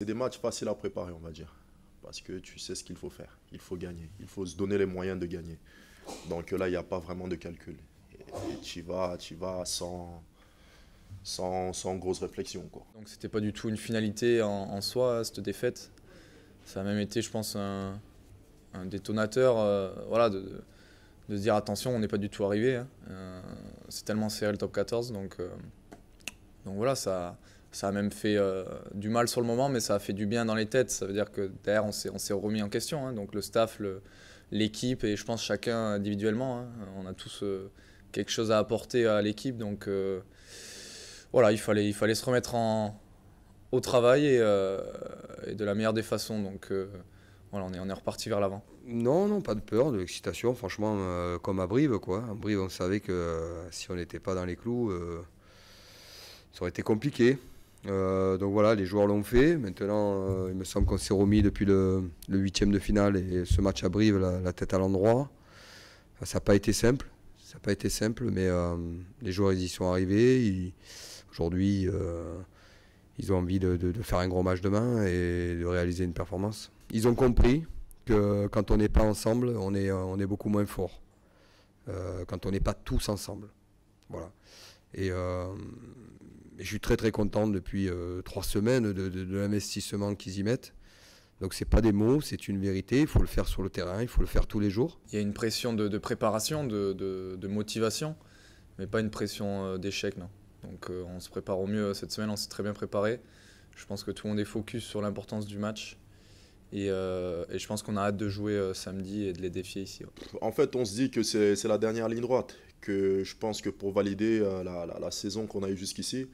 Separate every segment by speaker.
Speaker 1: C'est des matchs faciles à préparer, on va dire. Parce que tu sais ce qu'il faut faire. Il faut gagner. Il faut se donner les moyens de gagner. Donc euh, là, il n'y a pas vraiment de calcul. Et, tu vas, tu vas sans,
Speaker 2: sans, sans, grosse réflexion. Quoi. Donc c'était pas du tout une finalité en, soi, cette défaite. Ça a même été, je pense, un, détonateur euh, voilà, de, se dire attention, on n'est pas du tout arrivé. Hein. Euh, c'est tellement serré le top 14. Donc, donc voilà, ça ça a même fait euh, du mal sur le moment, mais ça a fait du bien dans les têtes. Ça veut dire que derrière, on s'est remis en question. Hein. Donc le staff, l'équipe et je pense chacun individuellement. Hein, on a tous euh, quelque chose à apporter à l'équipe. Donc euh, voilà, il fallait, il fallait se remettre au travail et, de la meilleure des façons. Donc voilà, on est, on est reparti vers l'avant.
Speaker 3: Non, non, pas de peur, de l'excitation, franchement, comme à Brive, quoi. À Brive, on savait que si on n'était pas dans les clous, ça aurait été compliqué. Euh, donc voilà, les joueurs l'ont fait. Maintenant, euh, il me semble qu'on s'est remis depuis le huitième de finale et ce match à Brive, la, tête à l'endroit. ça n'a pas été simple. Ça n'a pas été simple, mais euh, les joueurs ils y sont arrivés. Aujourd'hui, ils ont envie de, faire un gros match demain et de réaliser une performance. Ils ont compris que quand on n'est pas ensemble, on est, beaucoup moins fort. quand on n'est pas tous ensemble. Voilà. Et je suis très très content depuis euh, trois semaines de, l'investissement qu'ils y mettent. Donc c'est pas des mots, c'est une vérité. Il faut le faire sur le terrain, il faut le faire tous les jours.
Speaker 2: Il y a une pression de, préparation, de, motivation, mais pas une pression euh, d'échec, non. Donc euh, on se prépare au mieux cette semaine, on s'est très bien préparé. Je pense que tout le monde est focus sur l'importance du match. Et, je pense qu'on a hâte de jouer samedi et de les défier ici.
Speaker 1: En fait, on se dit que c'est la dernière ligne droite. Que je pense que pour valider la, saison qu'on a eue jusqu'ici,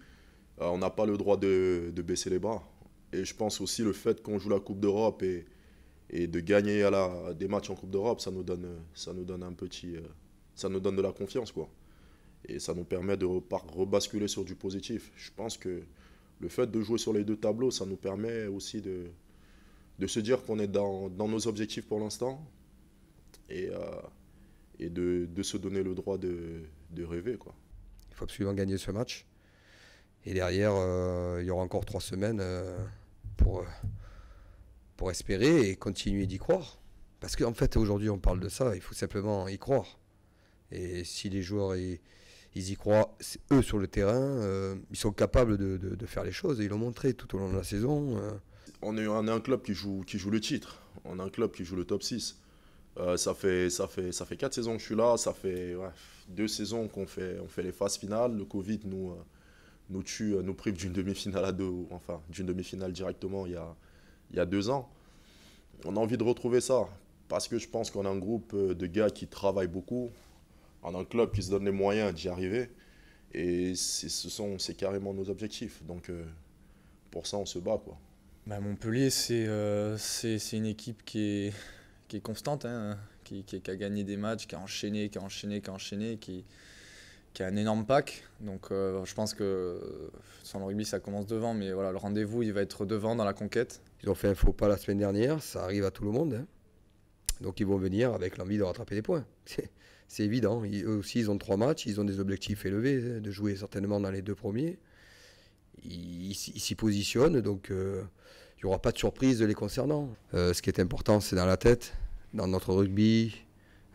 Speaker 1: euh, on n'a pas le droit de, baisser les bras. Et je pense aussi le fait qu'on joue la Coupe d'Europe et, de gagner des matchs en Coupe d'Europe, ça nous donne, ça nous donne un petit, euh, ça nous donne de la confiance quoi. Et ça nous permet de rebasculer sur du positif. Je pense que le fait de jouer sur les deux tableaux, ça nous permet aussi de, se dire qu'on est dans, nos objectifs pour l'instant et,
Speaker 3: euh, de, se donner le droit de, rêver. Quoi. Il faut absolument gagner ce match. Et derrière, euh, il y aura encore trois semaines euh, pour, euh, pour espérer et continuer d'y croire. Parce qu'en fait, aujourd'hui, on parle de ça, il faut simplement y croire. Et si les joueurs, ils, y croient, eux, sur le terrain, ils sont capables de, de, faire les choses. Et ils l'ont montré tout au long de la saison.
Speaker 1: On, est, un club qui joue, qui joue le titre. On est un club qui joue le top 6. ça, fait, ça, fait, ça fait 4 saisons que je suis là. Ça fait deux saisons qu'on fait, on fait les phases finales. Le Covid nous, nous tue, euh, nous prive d'une demi-finale à deux, enfin d'une demi-finale directement il y, a, il y a deux ans. On a envie de retrouver ça parce que je pense qu'on a un groupe euh, de gars qui travaillent beaucoup, on a un club qui se donne les moyens d'y arriver et c'est, ce sont, c'est carrément nos objectifs. Donc euh, pour ça, on se bat quoi.
Speaker 2: Bah, Montpellier, c'est, c'est, une équipe qui est, qui est constante, hein, qui, qui, a gagné des matchs, qui a enchaîné, qui a enchaîné, qui a enchaîné, qui, qui a un énorme pack. Donc euh, je pense que euh, sans le rugby, ça commence devant, mais voilà, le rendez-vous, il va être devant dans la conquête.
Speaker 3: Ils ont fait un faux pas la semaine dernière, ça arrive à tout le monde. Hein. Donc ils vont venir avec l'envie de rattraper des points. C'est évident. eux aussi, ils ont trois matchs, ils ont des objectifs élevés, hein, de jouer certainement dans les deux premiers. Ils s'y positionnent, donc euh, il y n'y aura pas de surprise de les concernant. ce qui est important, c'est dans la tête, dans notre rugby,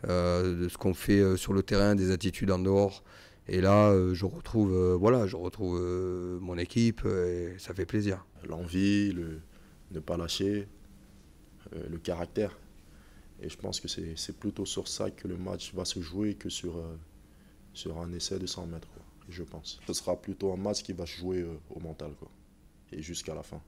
Speaker 3: de ce qu'on fait sur le terrain, des attitudes en dehors. Et là, euh, je retrouve, euh, voilà, je retrouve euh, mon équipe et ça fait plaisir. L'envie, le
Speaker 1: ne pas lâcher, le caractère. Et je pense que c'est plutôt sur ça que le match va se jouer que sur, sur un essai de 100 mètres, je pense. Ce sera plutôt un match qui va se jouer au mental quoi, et jusqu'à la fin.